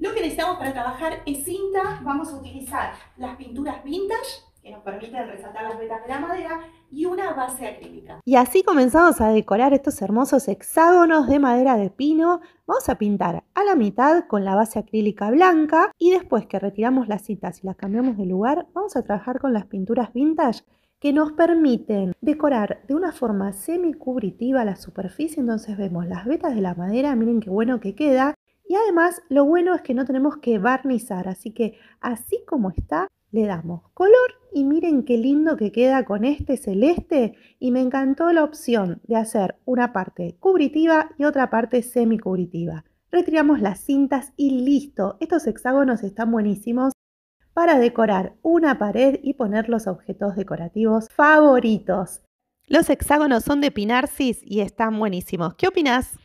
Lo que necesitamos para trabajar es cinta, vamos a utilizar las pinturas vintage que nos permiten resaltar las vetas de la madera y una base acrílica. Y así comenzamos a decorar estos hermosos hexágonos de madera de pino. Vamos a pintar a la mitad con la base acrílica blanca y después que retiramos las citas y las cambiamos de lugar, vamos a trabajar con las pinturas vintage que nos permiten decorar de una forma semi-cubritiva la superficie. Entonces vemos las vetas de la madera, miren qué bueno que queda. Y además lo bueno es que no tenemos que barnizar, así que así como está, le damos color y miren qué lindo que queda con este celeste y me encantó la opción de hacer una parte cubritiva y otra parte semicubritiva. Retiramos las cintas y listo, estos hexágonos están buenísimos para decorar una pared y poner los objetos decorativos favoritos. Los hexágonos son de Pinarcis y están buenísimos. ¿Qué opinas?